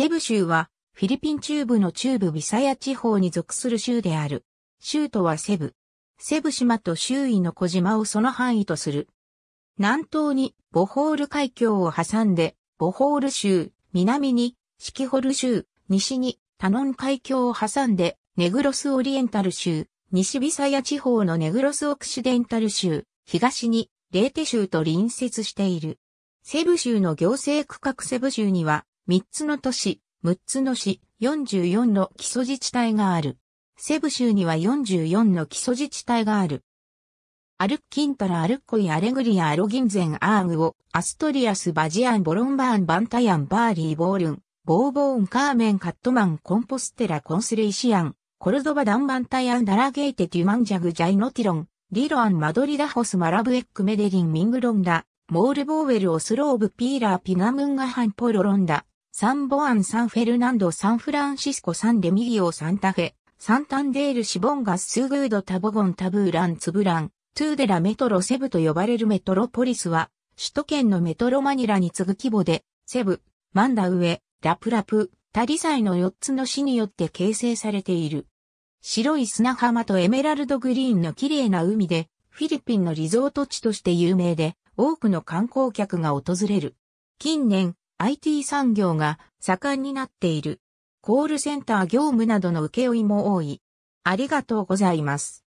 セブ州は、フィリピン中部の中部ビサヤ地方に属する州である。州都はセブ。セブ島と周囲の小島をその範囲とする。南東にボホール海峡を挟んで、ボホール州、南にシキホル州、西にタノン海峡を挟んで、ネグロスオリエンタル州、西ビサヤ地方のネグロスオクシデンタル州、東にレーテ州と隣接している。セブ州の行政区画セブ州には、3つの都市、6つの市、44の基礎自治体がある。セブ州には44の基礎自治体がある。アルッキンタラ、アルッコイ、アレグリア、アロギンゼン、アーグオ、アストリアス、バジアン、ボロンバーン、バンタヤン、バーリー、ボールン、ボーボーン、カーメン、カットマン、コンポステラ、コンスレイシアン、コルドバ、ダンバンタヤン、ダラゲイテ、テュマンジャグ、ジャイノティロン、リロアン、マドリダホス、マラブエック、メデリン、ミングロンダ、モールボーウェル、オスローブ、ピーラー、ピナムンガハン、ポロロンダ、サンボアン・サンフェルナンド・サンフランシスコ・サンレミギオ・サンタフェ、サンタンデール・シボンガス・スーグード・タボゴン・タブーラン・ツブラン、トゥーデラ・メトロ・セブと呼ばれるメトロポリスは、首都圏のメトロマニラに次ぐ規模で、セブ、マンダウエ、ラプラプ、タリサイの4つの市によって形成されている。白い砂浜とエメラルドグリーンの綺麗な海で、フィリピンのリゾート地として有名で、多くの観光客が訪れる。近年、IT 産業が盛んになっている。コールセンター業務などの請負も多い。ありがとうございます。